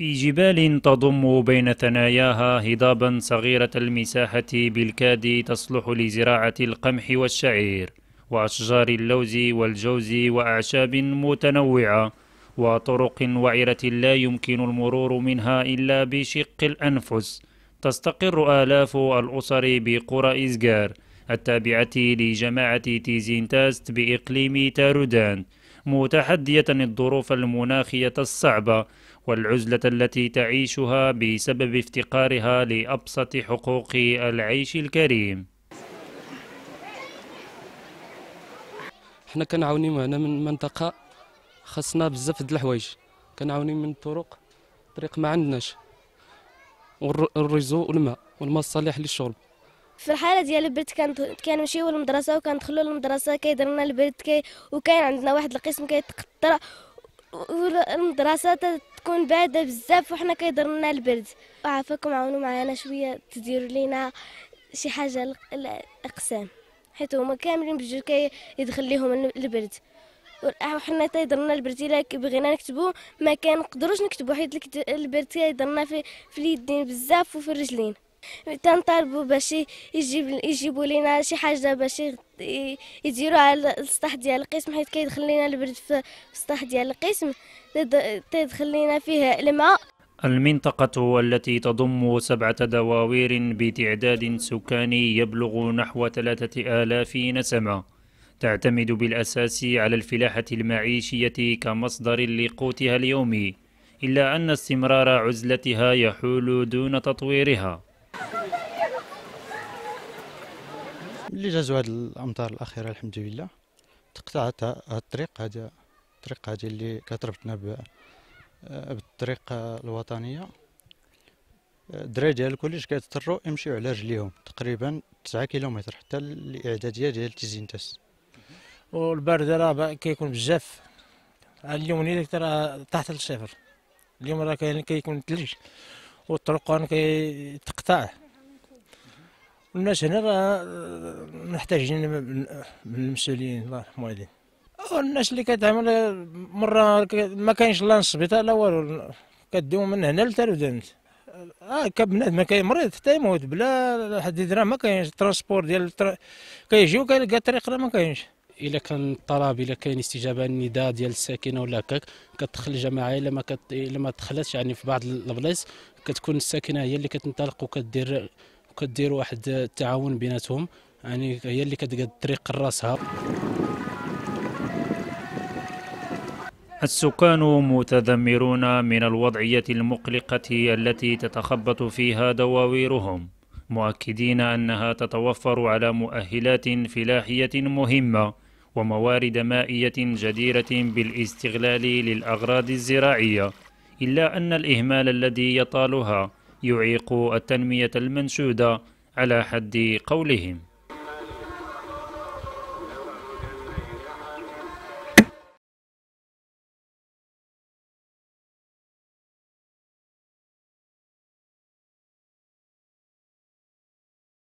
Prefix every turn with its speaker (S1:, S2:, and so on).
S1: في جبال تضم بين ثناياها هضابا صغيرة المساحة بالكاد تصلح لزراعة القمح والشعير وأشجار اللوز والجوز وأعشاب متنوعة وطرق وعرة لا يمكن المرور منها إلا بشق الأنفس تستقر آلاف الأسر بقرى إزجار التابعة لجماعة تيزينتاست بإقليم تارودانت متحدية الظروف المناخية الصعبة والعزلة التي تعيشها بسبب افتقارها لأبسط حقوق العيش الكريم حنا كنعاونيو هنا من
S2: منطقة خاصنا بزاف د الحوايج كنعاونيو من الطرق طريق ما عندناش والريزو والماء والماء الصالح للشرب
S3: في الحاله ديال البرد كان كنمشيو للمدرسه وكندخلوا للمدرسه كيدير لنا البرد كي وكاين عندنا واحد القسم كيتقطر والمدرسه تكون بارده بزاف وحنا كيدير لنا البرد عافاكم عاونوا معانا شويه تديروا لينا شي حاجه الاقسام حيت هما كاملين بجوج كيدخل ليهم البرد وحنا تيضرنا البرد الا بغينا نكتبو ما كنقدروش نكتبو حيت البرد تيضرنا في, في اليدين بزاف وفي الرجلين تنطلبوا باش يجيب يجيبوا لينا شي حاجه باش يديروا على السطح ديال القسم حيت كيدخل لينا البرد في السطح ديال القسم تدخل لينا فيه الماء
S1: المنطقة التي تضم سبعة دواوير بتعداد سكاني يبلغ نحو ثلاثة آلاف نسمة تعتمد بالأساس على الفلاحة المعيشية كمصدر لقوتها اليومي إلا أن استمرار عزلتها يحول دون تطويرها
S2: ملي جازو هاد الامطار الاخيره الحمد لله تقطعت هاد الطريق هذا الطريق هادي اللي كتربطنا بالطريق الوطنيه الدراري ديال الكوليج كيضطروا يمشيو على رجليهم تقريبا 9 كيلومتر حتى الاعداديه ديال تيزينتاس
S4: والبرد راه كيكون بزاف اليوم نيلك ترى تحت الصفر اليوم راه كيكون كي والطرقان كيتقطع الناس هنا راه آه، محتاجين من المسؤولين الله يرحم والدين الناس اللي كتعمل مره ما كاينش لا السبيطار لا والو كدوم من هنا لتردنت اه ما كاين مريض حتى يموت بلا حد يدرى ما كاينش الترونسبور ديال التر... كيجيو كيلقى الطريق راه ما كاينش الا كان الطلب الا كاين استجابه للنداء ديال الساكنه ولا هكاك كتدخل الجماعه الا ما كت... الا ما دخلتش يعني في بعض البلايص كتكون الساكنه هي اللي كتنطلق وكدير كدير واحد التعاون بيناتهم يعني هي اللي كتقاد الطريق راسها
S1: السكان متذمرون من الوضعية المقلقة التي تتخبط فيها دواويرهم مؤكدين أنها تتوفر على مؤهلات فلاحية مهمة وموارد مائية جديرة بالاستغلال للأغراض الزراعية إلا أن الإهمال الذي يطالها يعيق التنمية المنشودة على حد قولهم